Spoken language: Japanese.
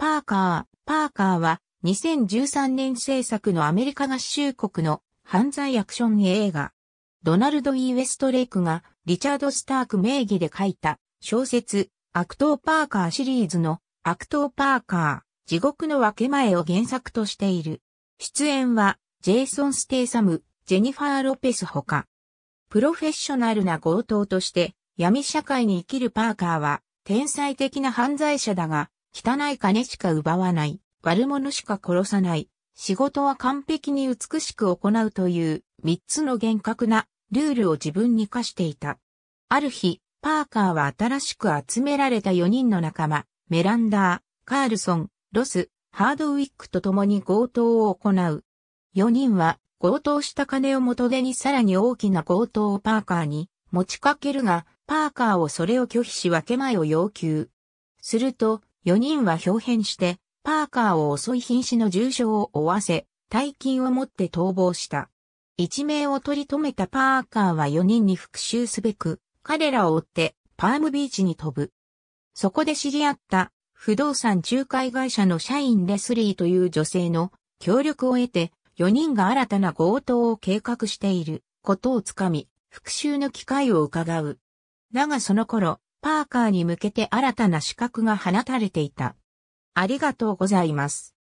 パーカー。パーカーは2013年制作のアメリカ合衆国の犯罪アクション映画。ドナルド・イー・ウェストレイクがリチャード・スターク名義で書いた小説悪党パーカーシリーズの悪党パーカー地獄の分け前を原作としている。出演はジェイソン・ステイサム、ジェニファー・ロペスほか。プロフェッショナルな強盗として闇社会に生きるパーカーは天才的な犯罪者だが汚い金しか奪わない。悪者しか殺さない。仕事は完璧に美しく行うという三つの厳格なルールを自分に課していた。ある日、パーカーは新しく集められた4人の仲間、メランダー、カールソン、ロス、ハードウィックと共に強盗を行う。4人は強盗した金を元手にさらに大きな強盗をパーカーに持ちかけるが、パーカーをそれを拒否し分け前を要求。すると、4人は表変して、パーカーを襲い瀕死の重傷を負わせ、大金を持って逃亡した。一命を取り留めたパーカーは4人に復讐すべく、彼らを追ってパームビーチに飛ぶ。そこで知り合った不動産仲介会社の社員レスリーという女性の協力を得て4人が新たな強盗を計画していることをつかみ復讐の機会を伺う。だがその頃パーカーに向けて新たな資格が放たれていた。ありがとうございます。